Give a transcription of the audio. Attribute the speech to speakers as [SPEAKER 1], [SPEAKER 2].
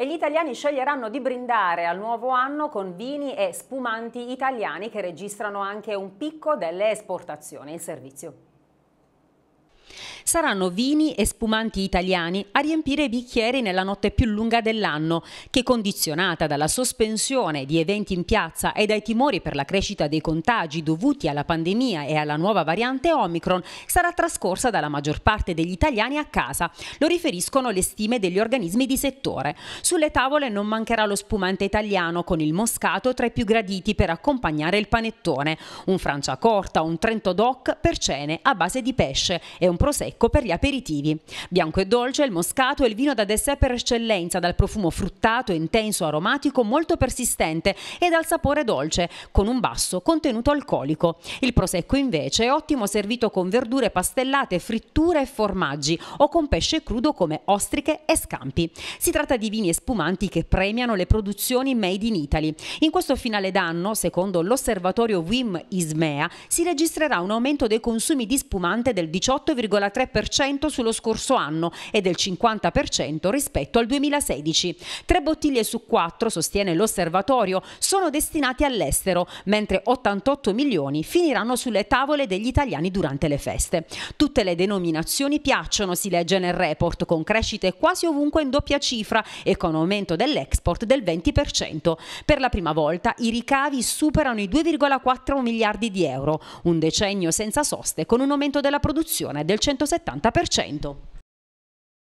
[SPEAKER 1] E gli italiani sceglieranno di brindare al nuovo anno con vini e spumanti italiani che registrano anche un picco delle esportazioni. Il servizio saranno vini e spumanti italiani a riempire i bicchieri nella notte più lunga dell'anno, che condizionata dalla sospensione di eventi in piazza e dai timori per la crescita dei contagi dovuti alla pandemia e alla nuova variante Omicron, sarà trascorsa dalla maggior parte degli italiani a casa. Lo riferiscono le stime degli organismi di settore. Sulle tavole non mancherà lo spumante italiano con il moscato tra i più graditi per accompagnare il panettone, un franciacorta, un trento doc per cene a base di pesce e un prosecco secco per gli aperitivi. Bianco e dolce, il moscato è il vino da dessert per eccellenza, dal profumo fruttato, intenso, aromatico, molto persistente e dal sapore dolce, con un basso contenuto alcolico. Il prosecco invece è ottimo servito con verdure pastellate, fritture e formaggi o con pesce crudo come ostriche e scampi. Si tratta di vini espumanti che premiano le produzioni made in Italy. In questo finale d'anno, secondo l'osservatorio WIM Ismea, si registrerà un aumento dei consumi di spumante del 18,3% 43% sullo scorso anno e del 50% rispetto al 2016. Tre bottiglie su quattro, sostiene l'osservatorio, sono destinate all'estero, mentre 88 milioni finiranno sulle tavole degli italiani durante le feste. Tutte le denominazioni piacciono, si legge nel report, con crescite quasi ovunque in doppia cifra e con aumento dell'export del 20%. Per la prima volta i ricavi superano i 2,4 miliardi di euro, un decennio senza soste con un aumento della produzione del 160%. 170%.